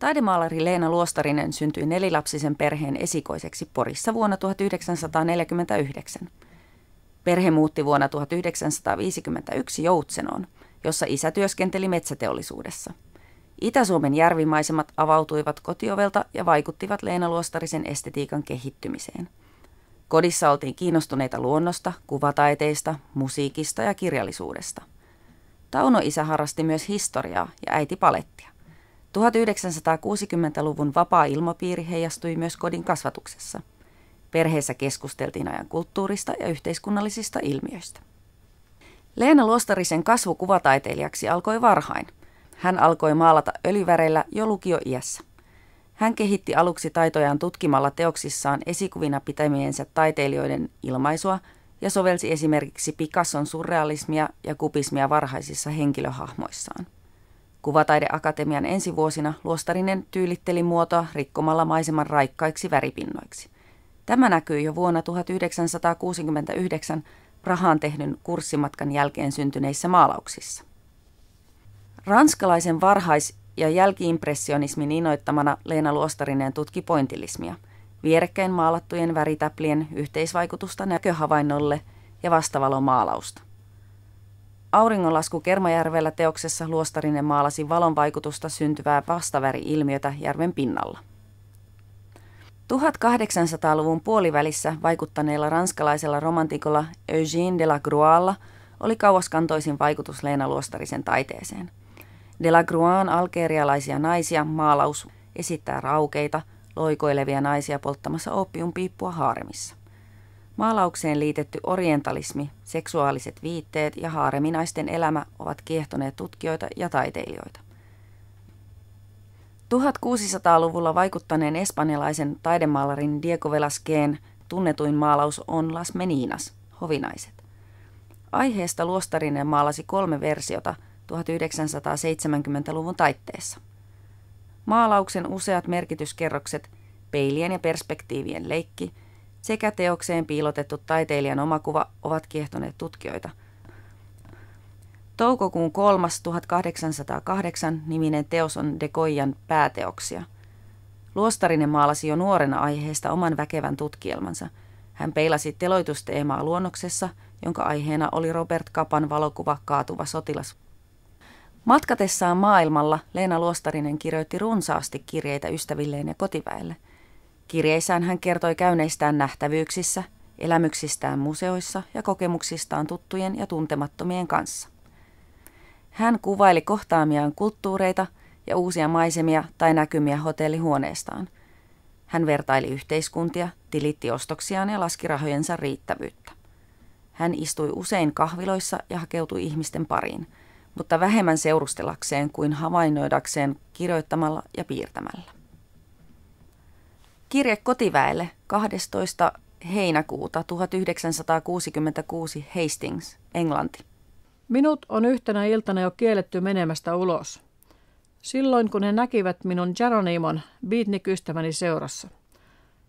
Taidemaalari Leena Luostarinen syntyi nelilapsisen perheen esikoiseksi Porissa vuonna 1949. Perhe muutti vuonna 1951 Joutsenoon, jossa isä työskenteli metsäteollisuudessa. Itä-Suomen järvimaisemat avautuivat kotiovelta ja vaikuttivat Leena Luostarisen estetiikan kehittymiseen. Kodissa oltiin kiinnostuneita luonnosta, kuvataiteista, musiikista ja kirjallisuudesta. Tauno isä harrasti myös historiaa ja äiti palettia. 1960-luvun vapaa ilmapiiri heijastui myös kodin kasvatuksessa. Perheessä keskusteltiin ajan kulttuurista ja yhteiskunnallisista ilmiöistä. Leena Luostarisen kasvu kuvataiteilijaksi alkoi varhain. Hän alkoi maalata öljyväreillä jo lukioiässä. Hän kehitti aluksi taitojaan tutkimalla teoksissaan esikuvina pitämiensä taiteilijoiden ilmaisua ja sovelsi esimerkiksi Picasson surrealismia ja kupismia varhaisissa henkilöhahmoissaan. Kuvataideakatemian ensi vuosina Luostarinen tyylitteli muotoa rikkomalla maiseman raikkaiksi väripinnoiksi. Tämä näkyy jo vuonna 1969 Prahaan tehdyn kurssimatkan jälkeen syntyneissä maalauksissa. Ranskalaisen varhais- ja jälkiimpressionismin innoittamana Leena Luostarinen tutki pointillismia, vierekkäin maalattujen väritäplien yhteisvaikutusta näköhavainnolle ja vastavalomaalausta. Auringonlasku Kermajärvellä teoksessa Luostarinen maalasi valon vaikutusta syntyvää vastaväri-ilmiötä järven pinnalla. 1800-luvun puolivälissä vaikuttaneella ranskalaisella romantikolla Eugène de la Grualla oli kauaskantoisin vaikutus Leena Luostarisen taiteeseen. De la Gruan algerialaisia naisia maalaus esittää raukeita, loikoilevia naisia polttamassa oppiumpiippua haaremissa. Maalaukseen liitetty orientalismi, seksuaaliset viitteet ja haareminaisten elämä ovat kiehtoneet tutkijoita ja taiteilijoita. 1600-luvulla vaikuttaneen espanjalaisen taidemaalarin Diego Velasqueen tunnetuin maalaus on Las Meninas, hovinaiset. Aiheesta Luostarinen maalasi kolme versiota 1970-luvun taitteessa. Maalauksen useat merkityskerrokset, peilien ja perspektiivien leikki – sekä teokseen piilotettu taiteilijan omakuva ovat kiehtoneet tutkijoita. Toukokuun 3. 1808 niminen teos on Dekoijan pääteoksia. Luostarinen maalasi jo nuorena aiheesta oman väkevän tutkielmansa. Hän peilasi teloitusteemaa luonnoksessa, jonka aiheena oli Robert Kapan valokuva Kaatuva sotilas. Matkatessaan maailmalla Leena Luostarinen kirjoitti runsaasti kirjeitä ystävilleen ja kotiväelle – Kirjeissään hän kertoi käyneistään nähtävyyksissä, elämyksistään museoissa ja kokemuksistaan tuttujen ja tuntemattomien kanssa. Hän kuvaili kohtaamiaan kulttuureita ja uusia maisemia tai näkymiä hotellihuoneestaan. Hän vertaili yhteiskuntia, tilitti ostoksiaan ja laski rahojensa riittävyyttä. Hän istui usein kahviloissa ja hakeutui ihmisten pariin, mutta vähemmän seurustelakseen kuin havainnoidakseen kirjoittamalla ja piirtämällä. Kirje kotiväelle 12. heinäkuuta 1966 Hastings, Englanti. Minut on yhtenä iltana jo kielletty menemästä ulos. Silloin kun he näkivät minun Jaronimon beatnik-ystäväni seurassa.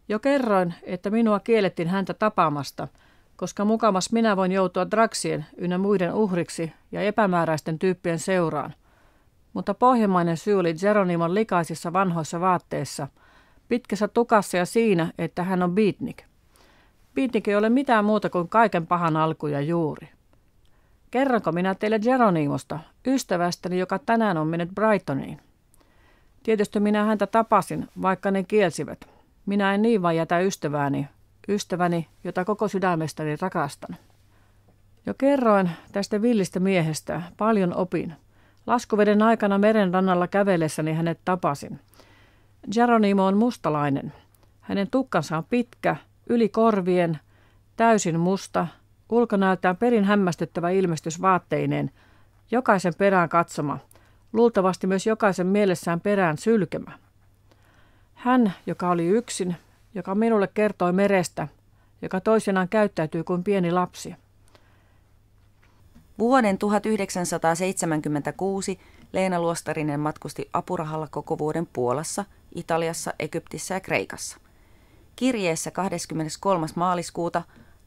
Jo kerroin, että minua kiellettiin häntä tapaamasta, koska mukamas minä voin joutua draksien ynnä muiden uhriksi ja epämääräisten tyyppien seuraan. Mutta pohjimmainen syy oli Jeronimon likaisissa vanhoissa vaatteissa – pitkässä tukassa ja siinä, että hän on beatnik. Beatnik ei ole mitään muuta kuin kaiken pahan alku ja juuri. Kerronko minä teille Geronimosta, ystävästäni, joka tänään on mennyt Brightoniin? Tietysti minä häntä tapasin, vaikka ne kielsivät. Minä en niin vain jätä ystävääni, ystäväni, jota koko sydämestäni rakastan. Jo kerroin tästä villistä miehestä, paljon opin. Laskuveden aikana meren rannalla kävellessäni hänet tapasin – Geronimo on mustalainen. Hänen tukkansa on pitkä, yli korvien, täysin musta, ulkonäöltään perin hämmästyttävä ilmestys vaatteineen, jokaisen perään katsoma, luultavasti myös jokaisen mielessään perään sylkemä. Hän, joka oli yksin, joka minulle kertoi merestä, joka toisenaan käyttäytyy kuin pieni lapsi. Vuoden 1976 Leena Luostarinen matkusti apurahalla koko vuoden Puolassa, Italiassa, Egyptissä ja Kreikassa. Kirjeessä 23. maaliskuuta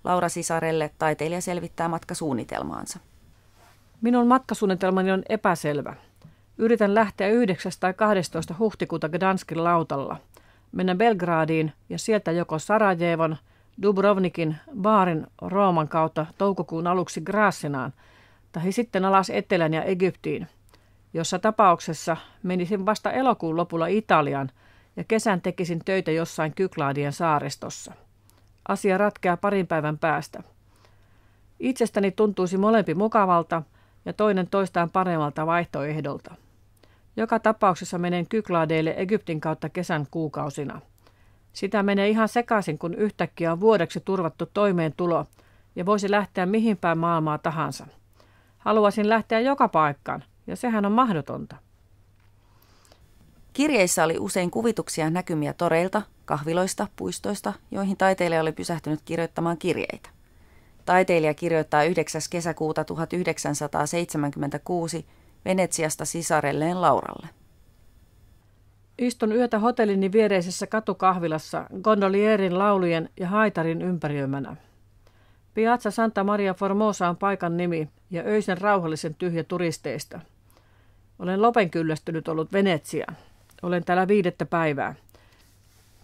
Laura Sisarelle taiteilija selvittää matkasuunnitelmaansa. Minun matkasuunnitelmani on epäselvä. Yritän lähteä 9. tai 12. huhtikuuta Gdanskin lautalla, mennä Belgradiin ja sieltä joko Sarajevon, Dubrovnikin, Baarin, Rooman kautta toukokuun aluksi Graasinaan, tai sitten alas Etelän ja Egyptiin jossa tapauksessa menisin vasta elokuun lopulla Italian ja kesän tekisin töitä jossain Kyklaadien saaristossa. Asia ratkeaa parin päivän päästä. Itsestäni tuntuisi molempi mukavalta ja toinen toistaan paremmalta vaihtoehdolta. Joka tapauksessa menen Kyklaadeille Egyptin kautta kesän kuukausina. Sitä menee ihan sekaisin, kun yhtäkkiä on vuodeksi turvattu toimeentulo – ja voisi lähteä mihin päin maailmaa tahansa. Haluaisin lähteä joka paikkaan, ja sehän on mahdotonta. Kirjeissä oli usein kuvituksia näkymiä toreilta, kahviloista, puistoista, joihin taiteilija oli pysähtynyt kirjoittamaan kirjeitä. Taiteilija kirjoittaa 9. kesäkuuta 1976 Venetsiasta sisarelleen Lauralle. Istun yötä hotellini viereisessä katukahvilassa gondolierin laulujen ja haitarin ympäröimänä. Piazza Santa Maria Formosa on paikan nimi ja öisen rauhallisen tyhjä turisteista – olen lopen kyllästynyt ollut Venetsia. Olen täällä viidettä päivää.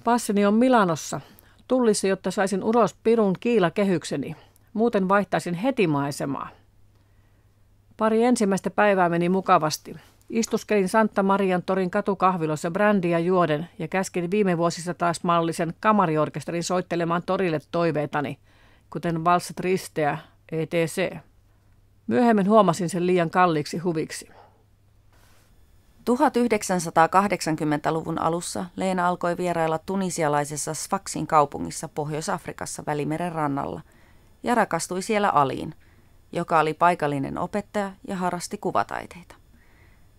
Passini on Milanossa. Tullissa, jotta saisin uros pirun kiilakehykseni. Muuten vaihtaisin heti maisemaa. Pari ensimmäistä päivää meni mukavasti. Istuskelin Santa Marian torin katukahvilossa brändiä juoden ja käskin viime vuosissa taas mallisen kamariorkesterin soittelemaan torille toiveitani, kuten valssit risteä, etc. Myöhemmin huomasin sen liian kalliiksi huviksi. 1980-luvun alussa Leena alkoi vierailla tunisialaisessa Sfaxin kaupungissa Pohjois-Afrikassa Välimeren rannalla ja rakastui siellä Aliin, joka oli paikallinen opettaja ja harrasti kuvataiteita.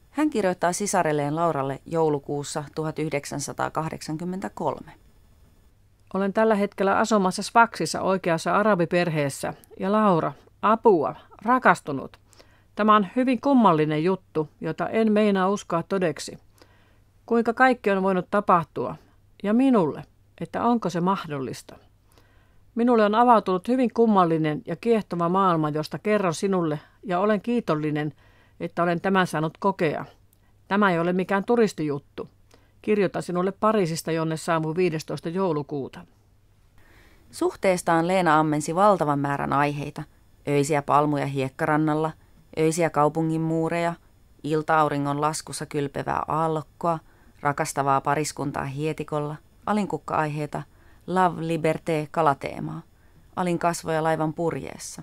Hän kirjoittaa sisarelleen Lauralle joulukuussa 1983. Olen tällä hetkellä asumassa Sfaksissa oikeassa arabiperheessä ja Laura, apua, rakastunut. Tämä on hyvin kummallinen juttu, jota en meinaa uskoa todeksi. Kuinka kaikki on voinut tapahtua? Ja minulle, että onko se mahdollista? Minulle on avautunut hyvin kummallinen ja kiehtova maailma, josta kerron sinulle, ja olen kiitollinen, että olen tämän saanut kokea. Tämä ei ole mikään turistijuttu. Kirjoita sinulle Pariisista, jonne saavu 15. joulukuuta. Suhteestaan Leena ammensi valtavan määrän aiheita. Öisiä palmuja hiekkarannalla – Öisiä kaupungin muureja, ilta-auringon laskussa kylpevää aallokkoa, rakastavaa pariskuntaa hietikolla, alinkukka-aiheita, love, liberté, kalateemaa, alin kasvoja laivan purjeessa.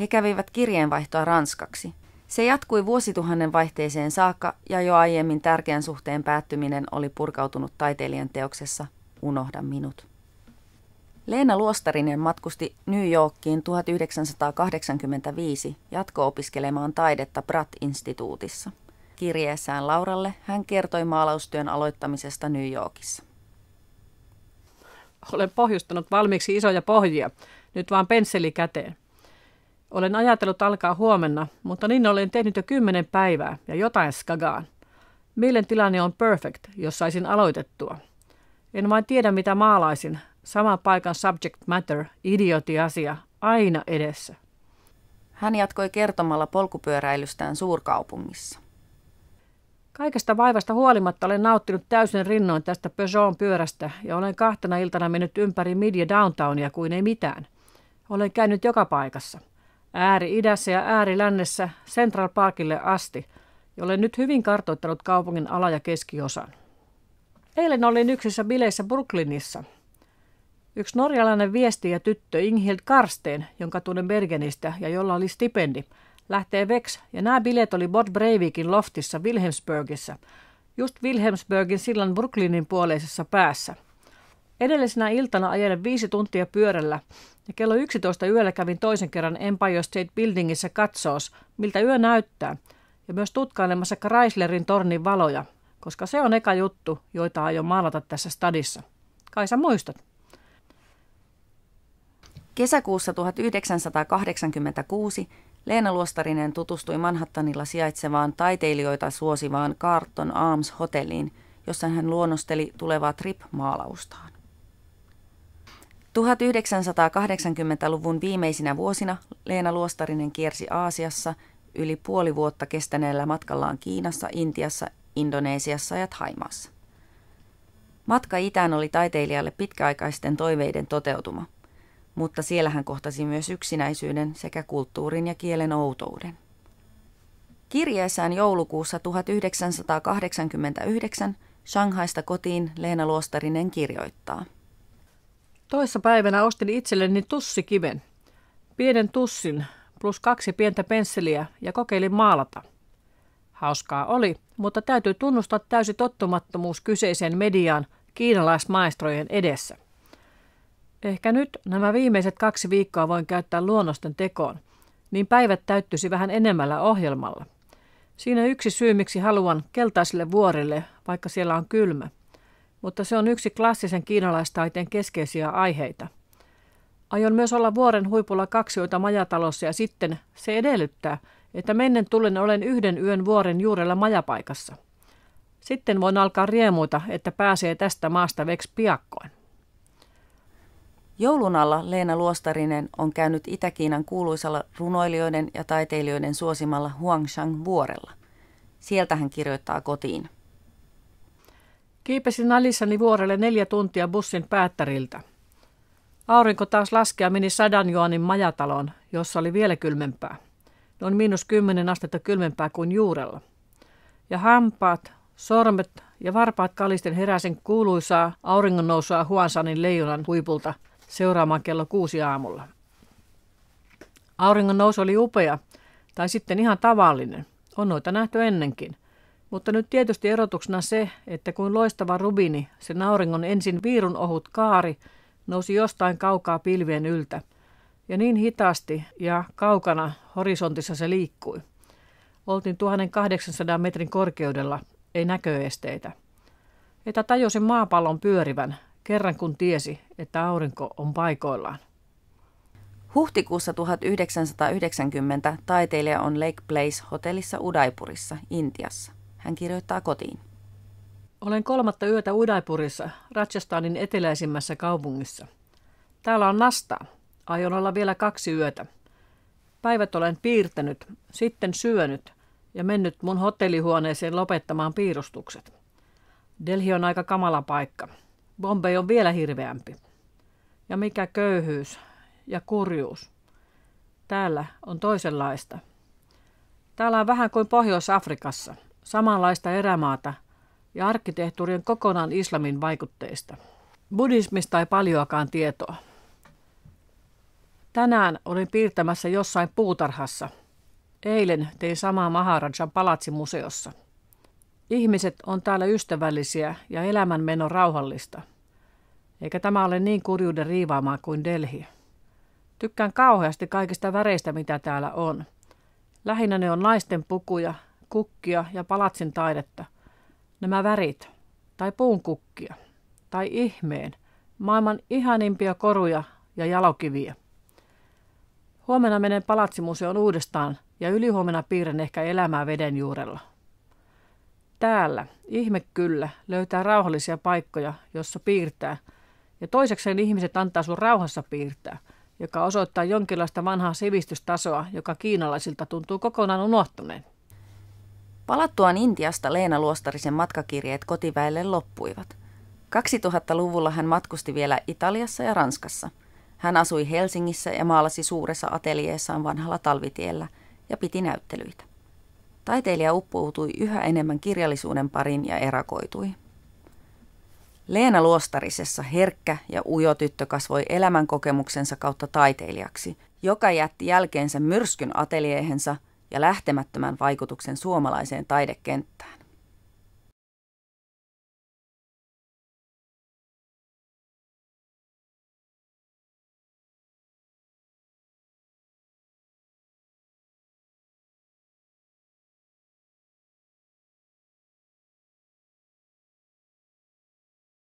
He kävivät kirjeenvaihtoa ranskaksi. Se jatkui vuosituhannen vaihteeseen saakka ja jo aiemmin tärkeän suhteen päättyminen oli purkautunut taiteilijan teoksessa Unohda minut. Leena Luostarinen matkusti New Yorkiin 1985 jatko-opiskelemaan taidetta Pratt-instituutissa. Kirjeessään Lauralle hän kertoi maalaustyön aloittamisesta New Yorkissa. Olen pohjustanut valmiiksi isoja pohjia, nyt vaan pensseli käteen. Olen ajatellut alkaa huomenna, mutta niin olen tehnyt jo kymmenen päivää ja jotain skagaan. Mielen tilanne on perfect, jos saisin aloitettua. En vain tiedä mitä maalaisin, Saman paikan subject matter, idiotiasia, aina edessä. Hän jatkoi kertomalla polkupyöräilystään suurkaupungissa. Kaikesta vaivasta huolimatta olen nauttinut täysin rinnoin tästä Peugeon pyörästä ja olen kahtena iltana mennyt ympäri media downtownia kuin ei mitään. Olen käynyt joka paikassa. Ääri-idässä ja ääri-lännessä Central Parkille asti, ja olen nyt hyvin kartoittanut kaupungin ala- ja keskiosan. Eilen olin yksissä bileissä Brooklynissa – Yksi norjalainen viesti ja tyttö Inghild Karsten, jonka tunnen Bergenistä ja jolla oli stipendi, lähtee Vex ja nämä bileet oli Bod Breivikin loftissa Wilhelmsburgissa, just Wilhelmsburgin sillan Brooklynin puoleisessa päässä. Edellisenä iltana ajelen viisi tuntia pyörällä ja kello 11 yöllä kävin toisen kerran Empire State Buildingissa katsoos, miltä yö näyttää, ja myös tutkailemassa Chryslerin tornin valoja, koska se on eka juttu, joita aion maalata tässä stadissa. Kai sä muistat? Kesäkuussa 1986 Leena Luostarinen tutustui Manhattanilla sijaitsevaan taiteilijoita suosivaan Carton Arms hotelliin, jossa hän luonnosteli tulevaa trip-maalaustaan. 1980-luvun viimeisinä vuosina Leena Luostarinen kiersi Aasiassa yli puoli vuotta kestäneellä matkallaan Kiinassa, Intiassa, Indonesiassa ja Thaimaassa. Matka itään oli taiteilijalle pitkäaikaisten toiveiden toteutuma mutta siellä hän kohtasi myös yksinäisyyden sekä kulttuurin ja kielen outouden. Kirjeessään joulukuussa 1989 Shanghaista kotiin Leena Luostarinen kirjoittaa. Toissa päivänä ostin itselleni tussikiven. Pienen tussin plus kaksi pientä pensseliä ja kokeilin maalata. Hauskaa oli, mutta täytyy tunnustaa täysi tottumattomuus kyseiseen mediaan kiinalaismaistrojen edessä. Ehkä nyt nämä viimeiset kaksi viikkoa voin käyttää luonnosten tekoon, niin päivät täyttyisi vähän enemmällä ohjelmalla. Siinä yksi syy, miksi haluan keltaisille vuorille, vaikka siellä on kylmä. Mutta se on yksi klassisen kiinalaistaiteen keskeisiä aiheita. Aion myös olla vuoren huipulla kaksioita majatalossa ja sitten se edellyttää, että mennen tullen olen yhden yön vuoren juurella majapaikassa. Sitten voin alkaa riemuita, että pääsee tästä maasta veks piakkoin. Joulun alla Leena Luostarinen on käynyt Itä-Kiinan kuuluisalla runoilijoiden ja taiteilijoiden suosimalla Huangshan vuorella. Sieltä hän kirjoittaa kotiin. Kiipesin alissani vuorelle neljä tuntia bussin päättäriltä. Aurinko taas laskea meni sadan juonin majataloon, jossa oli vielä kylmempää. Noin miinus kymmenen astetta kylmempää kuin juurella. Ja hampaat, sormet ja varpaat kalisten heräsen kuuluisaa auringon nousua Huansanin leijonan huipulta – seuraamaan kello kuusi aamulla. Auringon nousu oli upea, tai sitten ihan tavallinen. On noita nähty ennenkin. Mutta nyt tietysti erotuksena se, että kuin loistava rubini, sen auringon ensin viirun ohut kaari nousi jostain kaukaa pilvien yltä. Ja niin hitaasti ja kaukana horisontissa se liikkui. Oltiin 1800 metrin korkeudella, ei näköesteitä. Että tajusin maapallon pyörivän kerran kun tiesi, että aurinko on paikoillaan. Huhtikuussa 1990 taiteilija on Lake Place hotellissa Udaipurissa, Intiassa. Hän kirjoittaa kotiin. Olen kolmatta yötä Udaipurissa, Rajasthanin eteläisimmässä kaupungissa. Täällä on nastaa. Aion olla vielä kaksi yötä. Päivät olen piirtänyt, sitten syönyt ja mennyt mun hotellihuoneeseen lopettamaan piirustukset. Delhi on aika kamala paikka. Bombay on vielä hirveämpi. Ja mikä köyhyys ja kurjuus. Täällä on toisenlaista. Täällä on vähän kuin Pohjois-Afrikassa, samanlaista erämaata ja arkkitehtuurien kokonaan islamin vaikutteista. Buddhismista ei paljoakaan tietoa. Tänään olin piirtämässä jossain puutarhassa. Eilen tein samaa Maharajan palatsimuseossa. Ihmiset on täällä ystävällisiä ja elämänmeno rauhallista. Eikä tämä ole niin kurjuuden riivaamaa kuin Delhi. Tykkään kauheasti kaikista väreistä, mitä täällä on. Lähinnä ne on naisten pukuja, kukkia ja palatsin taidetta. Nämä värit, tai puun kukkia, tai ihmeen, maailman ihanimpia koruja ja jalokiviä. Huomenna menen palatsimuseoon uudestaan ja ylihuomenna piirrän ehkä elämää veden juurella täällä, ihme kyllä, löytää rauhallisia paikkoja, jossa piirtää. Ja toisekseen ihmiset antaa sun rauhassa piirtää, joka osoittaa jonkinlaista vanhaa sivistystasoa, joka kiinalaisilta tuntuu kokonaan unohtuneen. Palattuaan Intiasta Leena Luostarisen matkakirjeet kotiväelle loppuivat. 2000-luvulla hän matkusti vielä Italiassa ja Ranskassa. Hän asui Helsingissä ja maalasi suuressa ateljeessaan vanhalla talvitiellä ja piti näyttelyitä. Taiteilija uppoutui yhä enemmän kirjallisuuden parin ja erakoitui. Leena Luostarisessa herkkä ja ujo tyttö kasvoi elämänkokemuksensa kautta taiteilijaksi, joka jätti jälkeensä myrskyn ateliehensa ja lähtemättömän vaikutuksen suomalaiseen taidekenttään.